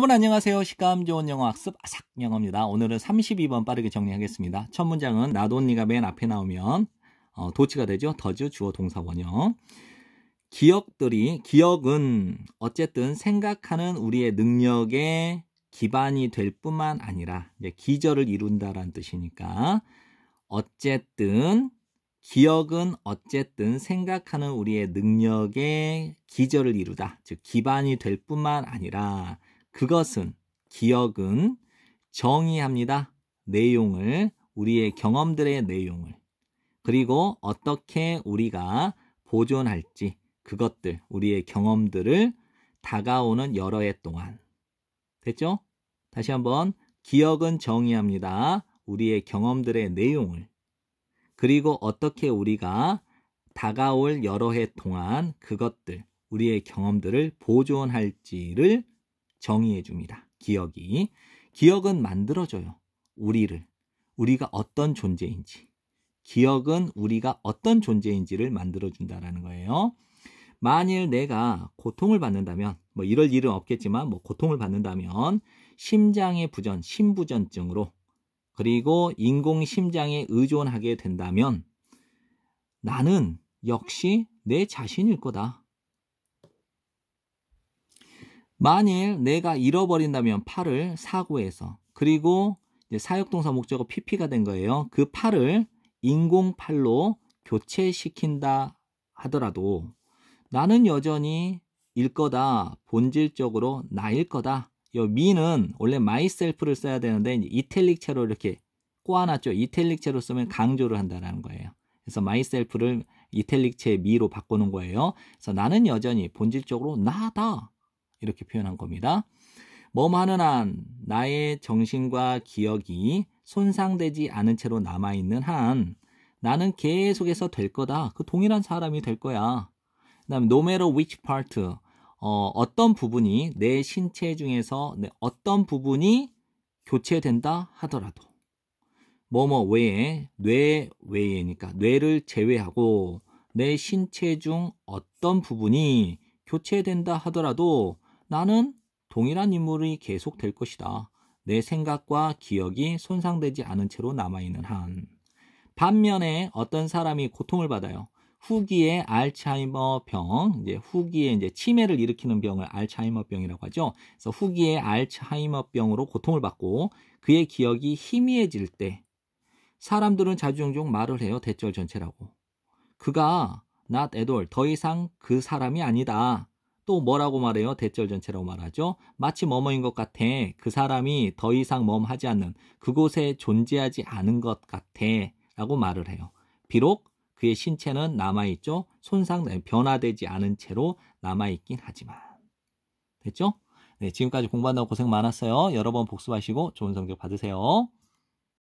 여러분 안녕하세요. 식감 좋은 영어 학습 아삭 영어입니다. 오늘은 32번 빠르게 정리하겠습니다. 첫 문장은 나도 언니가 맨 앞에 나오면 어, 도치가 되죠. 더즈 주어 동사 원형. 기억들이 기억은 어쨌든 생각하는 우리의 능력에 기반이 될 뿐만 아니라 이제 기절을 이룬다라는 뜻이니까 어쨌든 기억은 어쨌든 생각하는 우리의 능력에 기절을 이루다. 즉 기반이 될 뿐만 아니라 그것은 기억은 정의합니다. 내용을 우리의 경험들의 내용을 그리고 어떻게 우리가 보존할지 그것들 우리의 경험들을 다가오는 여러 해 동안 됐죠? 다시 한번 기억은 정의합니다. 우리의 경험들의 내용을 그리고 어떻게 우리가 다가올 여러 해 동안 그것들 우리의 경험들을 보존할지를 정의해 줍니다. 기억이. 기억은 만들어줘요. 우리를. 우리가 어떤 존재인지. 기억은 우리가 어떤 존재인지를 만들어준다라는 거예요. 만일 내가 고통을 받는다면, 뭐 이럴 일은 없겠지만, 뭐 고통을 받는다면, 심장의 부전, 심부전증으로, 그리고 인공심장에 의존하게 된다면, 나는 역시 내 자신일 거다. 만일 내가 잃어버린다면 팔을 사고에서 그리고 사역동사 목적어 PP가 된 거예요. 그 팔을 인공팔로 교체시킨다 하더라도 나는 여전히 일 거다. 본질적으로 나일 거다. 요 미는 원래 마이셀프를 써야 되는데 이탈릭체로 이렇게 꼬아놨죠. 이탈릭체로 쓰면 강조를 한다는 거예요. 그래서 마이셀프를 이탈릭체 미로 바꾸는 거예요. 그래서 나는 여전히 본질적으로 나다. 이렇게 표현한 겁니다. 뭐하는 한 나의 정신과 기억이 손상되지 않은 채로 남아있는 한 나는 계속해서 될 거다. 그 동일한 사람이 될 거야. 그다음 no matter which part 어, 어떤 부분이 내 신체 중에서 네, 어떤 부분이 교체된다 하더라도 뭐 뭐 외에 뇌 외에니까 뇌를 제외하고 내 신체 중 어떤 부분이 교체된다 하더라도 나는 동일한 인물이 계속 될 것이다. 내 생각과 기억이 손상되지 않은 채로 남아있는 한. 반면에 어떤 사람이 고통을 받아요. 후기에 알츠하이머 병, 이제 후기에 이제 치매를 일으키는 병을 알츠하이머 병이라고 하죠. 그래서 후기에 알츠하이머 병으로 고통을 받고 그의 기억이 희미해질 때 사람들은 자주종종 말을 해요. 대절 전체라고. 그가 not at all, 더 이상 그 사람이 아니다. 또 뭐라고 말해요? 대절 전체라고 말하죠. 마치 뭐뭐인 것 같아. 그 사람이 더 이상 멈하지 않는 그곳에 존재하지 않은 것 같아. 라고 말을 해요. 비록 그의 신체는 남아있죠. 손상, 네, 변화되지 않은 채로 남아있긴 하지만. 됐죠? 네, 지금까지 공부한다고 고생 많았어요. 여러 번 복습하시고 좋은 성적 받으세요.